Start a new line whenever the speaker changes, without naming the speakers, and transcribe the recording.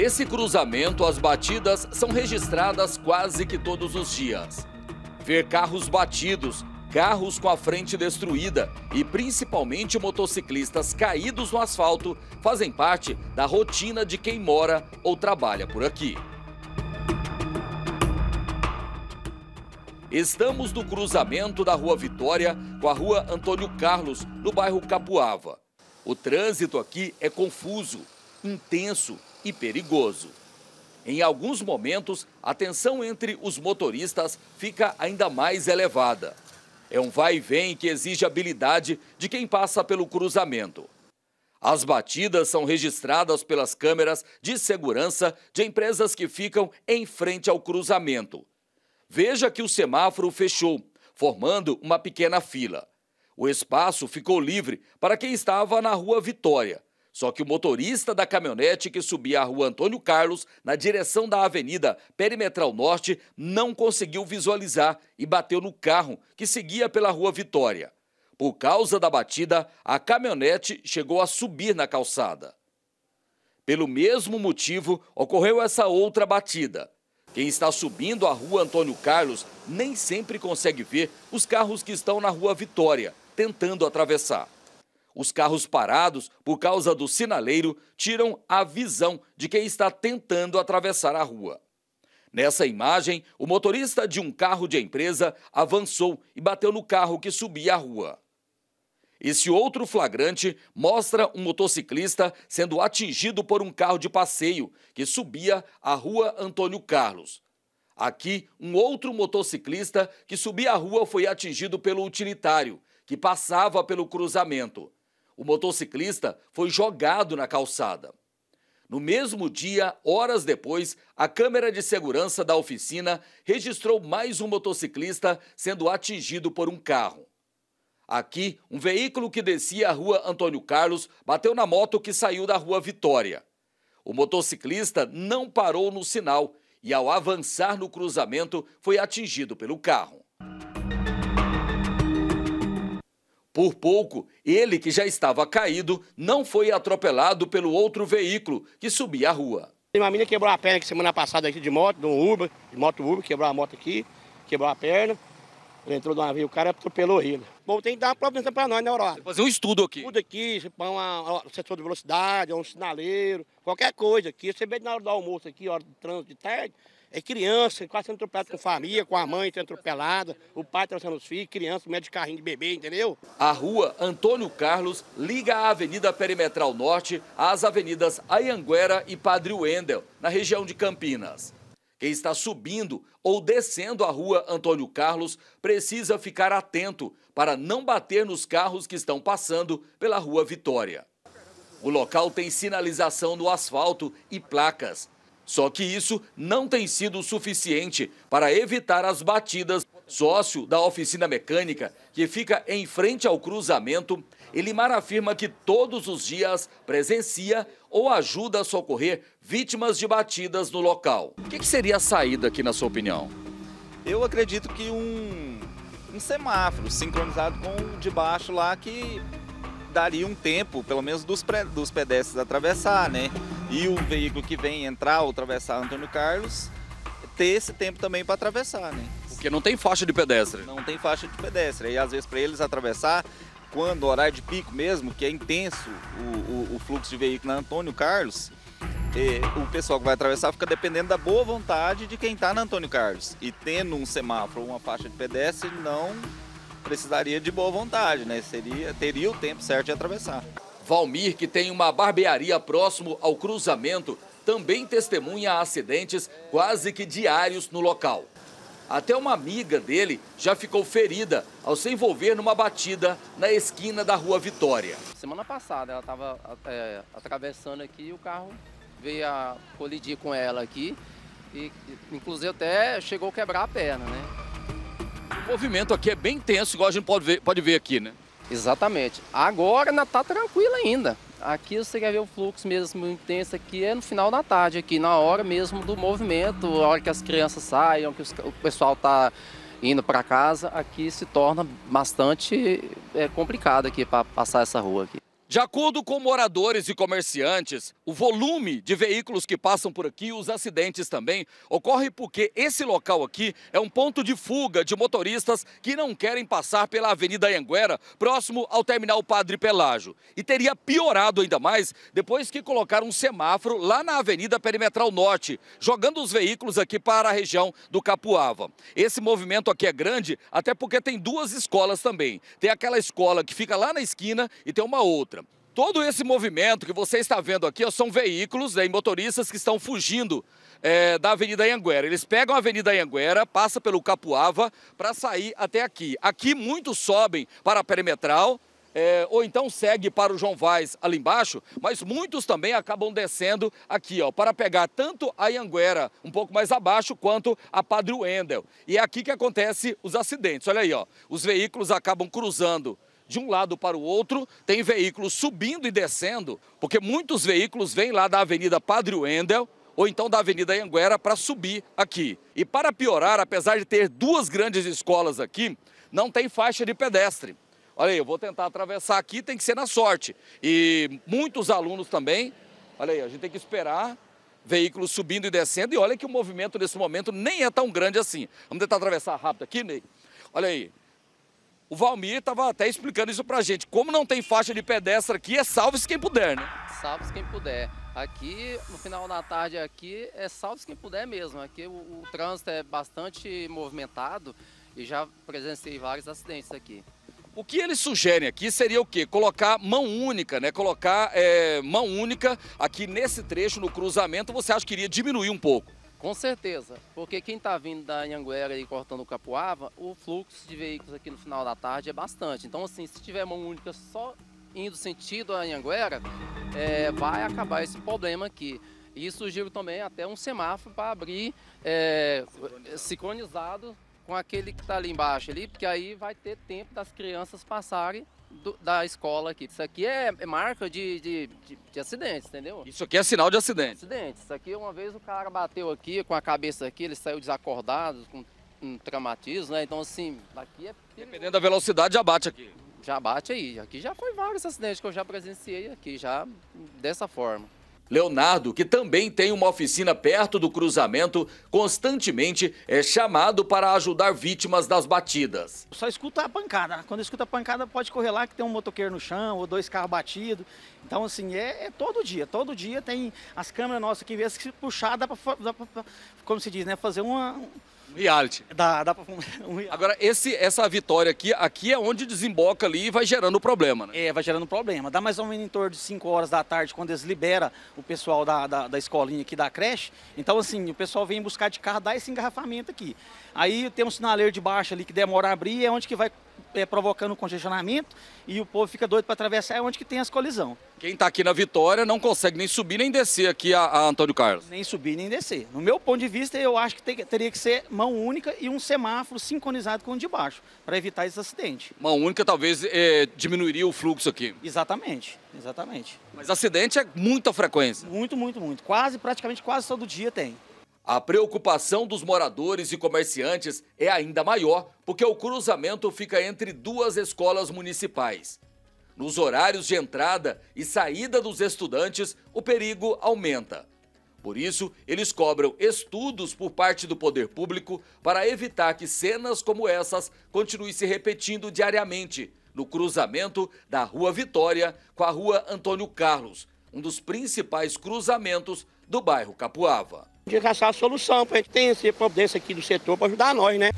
Desse cruzamento, as batidas são registradas quase que todos os dias. Ver carros batidos, carros com a frente destruída e principalmente motociclistas caídos no asfalto fazem parte da rotina de quem mora ou trabalha por aqui. Estamos no cruzamento da Rua Vitória com a Rua Antônio Carlos, no bairro Capuava. O trânsito aqui é confuso, intenso e perigoso. Em alguns momentos, a tensão entre os motoristas fica ainda mais elevada. É um vai e vem que exige habilidade de quem passa pelo cruzamento. As batidas são registradas pelas câmeras de segurança de empresas que ficam em frente ao cruzamento. Veja que o semáforo fechou, formando uma pequena fila. O espaço ficou livre para quem estava na Rua Vitória, só que o motorista da caminhonete que subia a rua Antônio Carlos, na direção da Avenida Perimetral Norte, não conseguiu visualizar e bateu no carro que seguia pela rua Vitória. Por causa da batida, a caminhonete chegou a subir na calçada. Pelo mesmo motivo, ocorreu essa outra batida. Quem está subindo a rua Antônio Carlos nem sempre consegue ver os carros que estão na rua Vitória, tentando atravessar. Os carros parados por causa do sinaleiro tiram a visão de quem está tentando atravessar a rua. Nessa imagem, o motorista de um carro de empresa avançou e bateu no carro que subia a rua. Esse outro flagrante mostra um motociclista sendo atingido por um carro de passeio que subia a rua Antônio Carlos. Aqui, um outro motociclista que subia a rua foi atingido pelo utilitário, que passava pelo cruzamento o motociclista foi jogado na calçada. No mesmo dia, horas depois, a câmera de segurança da oficina registrou mais um motociclista sendo atingido por um carro. Aqui, um veículo que descia a rua Antônio Carlos bateu na moto que saiu da rua Vitória. O motociclista não parou no sinal e, ao avançar no cruzamento, foi atingido pelo carro. Por pouco, ele que já estava caído não foi atropelado pelo outro veículo que subia a rua. Tem uma menina quebrou a perna aqui semana passada aqui de moto, de um Uber, de moto Uber, quebrou a moto aqui, quebrou a perna. Ele entrou no navio, o cara atropelou ele. Bom, tem que dar uma providência para nós, né, Aurora? Fazer um estudo aqui. Tudo aqui, se põe um sensor de velocidade, um sinaleiro, qualquer coisa aqui. Você vê na hora do almoço aqui, hora do trânsito de tarde, é criança, quase sendo atropelada com família, com a mãe sendo atropelada, o pai trazendo os filhos, criança, médico de carrinho de bebê, entendeu? A rua Antônio Carlos liga a Avenida Perimetral Norte às avenidas Ayanguera e Padre Wendel, na região de Campinas. Quem está subindo ou descendo a rua Antônio Carlos precisa ficar atento para não bater nos carros que estão passando pela rua Vitória. O local tem sinalização no asfalto e placas. Só que isso não tem sido suficiente para evitar as batidas Sócio da oficina mecânica, que fica em frente ao cruzamento, Elimar afirma que todos os dias presencia ou ajuda a socorrer vítimas de batidas no local. O que, seria a saída aqui, na sua opinião? Eu acredito que um, um semáforo sincronizado com o de baixo lá que daria um tempo, pelo menos dos, pre, dos pedestres atravessar, né? E o veículo que vem entrar ou atravessar Antônio Carlos ter esse tempo também para atravessar, né? Porque não tem faixa de pedestre. Não tem faixa de pedestre. E às vezes para eles atravessar, quando horário de pico mesmo, que é intenso o, o, o fluxo de veículo na Antônio Carlos, e, é, o pessoal que vai atravessar fica dependendo da boa vontade de quem está na Antônio Carlos. E tendo um semáforo uma faixa de pedestre, não precisaria de boa vontade, né? Seria, teria o tempo certo de atravessar. Valmir, que tem uma barbearia próximo ao cruzamento, também testemunha acidentes quase que diários no local. Até uma amiga dele já ficou ferida ao se envolver numa batida na esquina da Rua Vitória.
Semana passada ela estava é, atravessando aqui e o carro veio a colidir com ela aqui. E, inclusive até chegou a quebrar a perna, né?
O movimento aqui é bem tenso, igual a gente pode ver, pode ver aqui, né? Exatamente.
Agora ainda tá tranquila ainda. Aqui você quer ver o fluxo mesmo intenso aqui é no final da tarde, aqui na hora mesmo do movimento, a hora que as crianças saem, que os, o pessoal está indo para casa, aqui se torna bastante é, complicado aqui para passar essa rua aqui.
De acordo com moradores e comerciantes, o volume de veículos que passam por aqui, os acidentes também, ocorre porque esse local aqui é um ponto de fuga de motoristas que não querem passar pela Avenida Anguera, próximo ao terminal Padre Pelágio. E teria piorado ainda mais depois que colocaram um semáforo lá na Avenida Perimetral Norte, jogando os veículos aqui para a região do Capuava. Esse movimento aqui é grande, até porque tem duas escolas também. Tem aquela escola que fica lá na esquina e tem uma outra. Todo esse movimento que você está vendo aqui são veículos né, e motoristas que estão fugindo é, da Avenida Anhanguera. Eles pegam a Avenida Anhanguera, passa pelo Capuava para sair até aqui. Aqui muitos sobem para a perimetral, é, ou então segue para o João Vaz ali embaixo, mas muitos também acabam descendo aqui, ó, para pegar tanto a Ianguera, um pouco mais abaixo, quanto a Padre Wendel. E é aqui que acontece os acidentes. Olha aí, ó, os veículos acabam cruzando de um lado para o outro, tem veículos subindo e descendo, porque muitos veículos vêm lá da Avenida Padre Wendel ou então da Avenida Anguera para subir aqui. E para piorar, apesar de ter duas grandes escolas aqui, não tem faixa de pedestre. Olha aí, eu vou tentar atravessar aqui, tem que ser na sorte. E muitos alunos também, olha aí, a gente tem que esperar veículos subindo e descendo. E olha que o movimento nesse momento nem é tão grande assim. Vamos tentar atravessar rápido aqui, Ney? Olha aí, o Valmir estava até explicando isso pra gente. Como não tem faixa de pedestre aqui, é salve-se quem puder, né?
Salve-se quem puder. Aqui, no final da tarde aqui, é salve-se quem puder mesmo. Aqui o, o trânsito é bastante movimentado e já presenciei vários acidentes aqui.
O que eles sugerem aqui seria o quê? Colocar mão única, né? Colocar é, mão única aqui nesse trecho, no cruzamento, você acha que iria diminuir um pouco?
Com certeza, porque quem está vindo da Anhanguera e cortando o Capuava, o fluxo de veículos aqui no final da tarde é bastante. Então, assim, se tiver mão única só indo sentido a Anhanguera, é, vai acabar esse problema aqui. E sugiro também até um semáforo para abrir é, sincronizado. sincronizado com aquele que está ali embaixo ali, porque aí vai ter tempo das crianças passarem do, da escola aqui. Isso aqui é, é marca de, de, de, de acidentes, entendeu? Isso aqui é sinal de acidente. Acidente. Isso aqui, uma vez o cara bateu aqui com a cabeça aqui, ele saiu desacordado, com um traumatismo, né? Então, assim, aqui é. Dependendo da velocidade, já bate aqui. Já bate aí. Aqui já foi vários acidentes que eu já presenciei aqui, já dessa forma.
Leonardo, que também tem uma oficina perto do cruzamento, constantemente é chamado para ajudar vítimas das batidas. Só escuta a pancada. Né? Quando escuta a pancada, pode correr lá que tem um motoqueiro no chão ou dois carros batidos. Então, assim, é, é, todo dia. Todo dia tem as câmeras nossas que vê se puxar, dá para, como se diz, né, fazer uma, um reality. Dá, dá pra um reality. Agora, esse, essa vitória aqui, aqui é onde desemboca ali e vai gerando problema, né? É, vai gerando problema. Dá mais ou menos em torno de 5 horas da tarde, quando eles liberam o pessoal da, da, da, escolinha aqui da creche. Então, assim, o pessoal vem buscar de carro, dá esse engarrafamento aqui. Aí tem um sinaleiro de baixo ali que demora a abrir, é onde que vai é, provocando congestionamento e o povo fica doido para atravessar, é onde que tem as colisão. Quem está aqui na Vitória não consegue nem subir nem descer aqui a, a, Antônio Carlos. Nem subir nem descer. No meu ponto de vista, eu acho que teria que ser mão única e um semáforo sincronizado com o de baixo, para evitar esse acidente. Mão única talvez é, diminuiria o fluxo aqui. Exatamente, exatamente. Mas acidente é muita frequência. Muito, muito, muito. Quase, praticamente quase todo dia tem. A preocupação dos moradores e comerciantes é ainda maior porque o cruzamento fica entre duas escolas municipais. Nos horários de entrada e saída dos estudantes, o perigo aumenta. Por isso, eles cobram estudos por parte do poder público para evitar que cenas como essas continuem se repetindo diariamente no cruzamento da Rua Vitória com a Rua Antônio Carlos, um dos principais cruzamentos do bairro Capuava de achar a solução para a gente ter essa providência aqui do setor para ajudar nós, né?